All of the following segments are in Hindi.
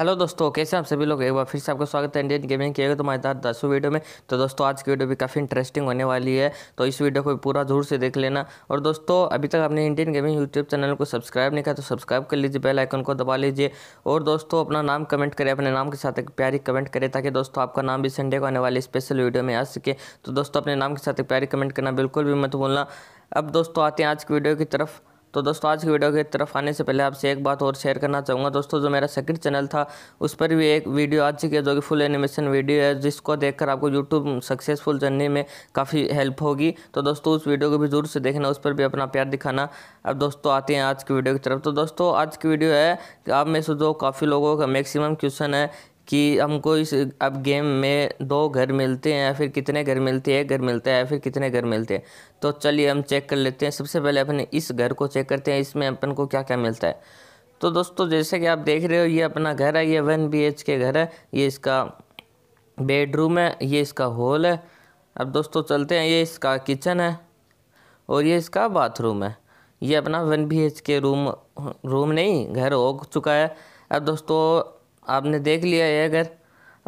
हेलो दोस्तों कैसे आप सभी लोग एक बार फिर से आपका स्वागत है इंडियन गेमिंग के तो मैं साथ दसवीं वीडियो में तो दोस्तों आज की वीडियो भी काफ़ी इंटरेस्टिंग होने वाली है तो इस वीडियो को पूरा जोर से देख लेना और दोस्तों अभी तक आपने इंडियन गेमिंग यूट्यूब चैनल को सब्सक्राइब नहीं किया तो सब्सक्राइब कर लीजिए बेल आइकन को दबा लीजिए और दोस्तों अपना नाम कमेंट करें अपने नाम के साथ एक प्यारी कमेंट करें ताकि दोस्तों आपका नाम भी संडे को आने वाली स्पेशल वीडियो में आ सके तो दोस्तों अपने नाम के साथ एक प्यारी कमेंट करना बिल्कुल भी मत भूलना अब दोस्तों आते हैं आज की वीडियो की तरफ तो दोस्तों आज की वीडियो की तरफ आने से पहले आपसे एक बात और शेयर करना चाहूँगा दोस्तों जो मेरा सेकंड चैनल था उस पर भी एक वीडियो आ चुकी है जो कि फुल एनिमेशन वीडियो है जिसको देखकर आपको यूट्यूब सक्सेसफुल जर्नी में काफ़ी हेल्प होगी तो दोस्तों उस वीडियो को भी जरूर से देखना उस पर भी अपना प्यार दिखाना अब दोस्तों आते हैं आज की वीडियो की तरफ तो दोस्तों आज की वीडियो है आप में से जो काफ़ी लोगों का मैक्सिमम क्वेश्चन है कि हमको इस अब गेम में दो घर मिलते हैं या फिर कितने घर मिलते हैं एक घर मिलता है या फिर कितने घर मिलते हैं तो चलिए हम चेक कर लेते हैं सबसे पहले अपने इस घर को चेक करते हैं इसमें अपन को क्या क्या मिलता है तो दोस्तों जैसे कि आप देख रहे हो ये अपना घर है ये वन बी एच के घर है ये इसका बेडरूम है ये इसका हॉल है अब दोस्तों चलते हैं ये इसका किचन है और ये इसका बाथरूम है ये अपना one B H K room room नहीं घर हो चुका है अब दोस्तों आपने देख लिया ये घर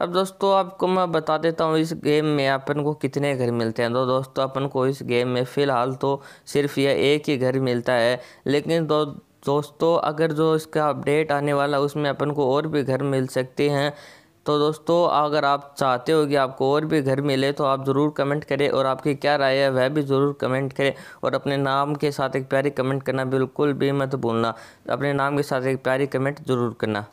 अब दोस्तों आपको मैं बता देता हूँ इस गेम में अपन को कितने घर मिलते हैं तो दोस्तों अपन को इस गेम में फ़िलहाल तो सिर्फ यह एक ही घर मिलता है लेकिन दो दोस्तों अगर जो इसका अपडेट आने वाला उसमें अपन को और भी घर मिल सकते हैं तो दोस्तों अगर आप चाहते हो कि आपको और भी घर मिले तो आप ज़रूर कमेंट करें और आपकी क्या राय है वह भी ज़रूर कमेंट करें और अपने नाम के साथ एक प्यारी कमेंट करना बिल्कुल भी मत भूलना अपने नाम के साथ एक प्यारी कमेंट ज़रूर करना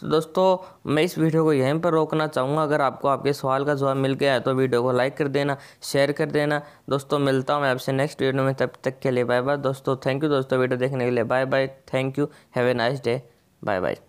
तो दोस्तों मैं इस वीडियो को यहीं पर रोकना चाहूँगा अगर आपको आपके सवाल का जवाब मिल गया है तो वीडियो को लाइक कर देना शेयर कर देना दोस्तों मिलता हूँ मैं आपसे नेक्स्ट वीडियो में तब तक के लिए बाय बाय दोस्तों थैंक यू दोस्तों वीडियो देखने के लिए bye bye thank you have a nice day bye bye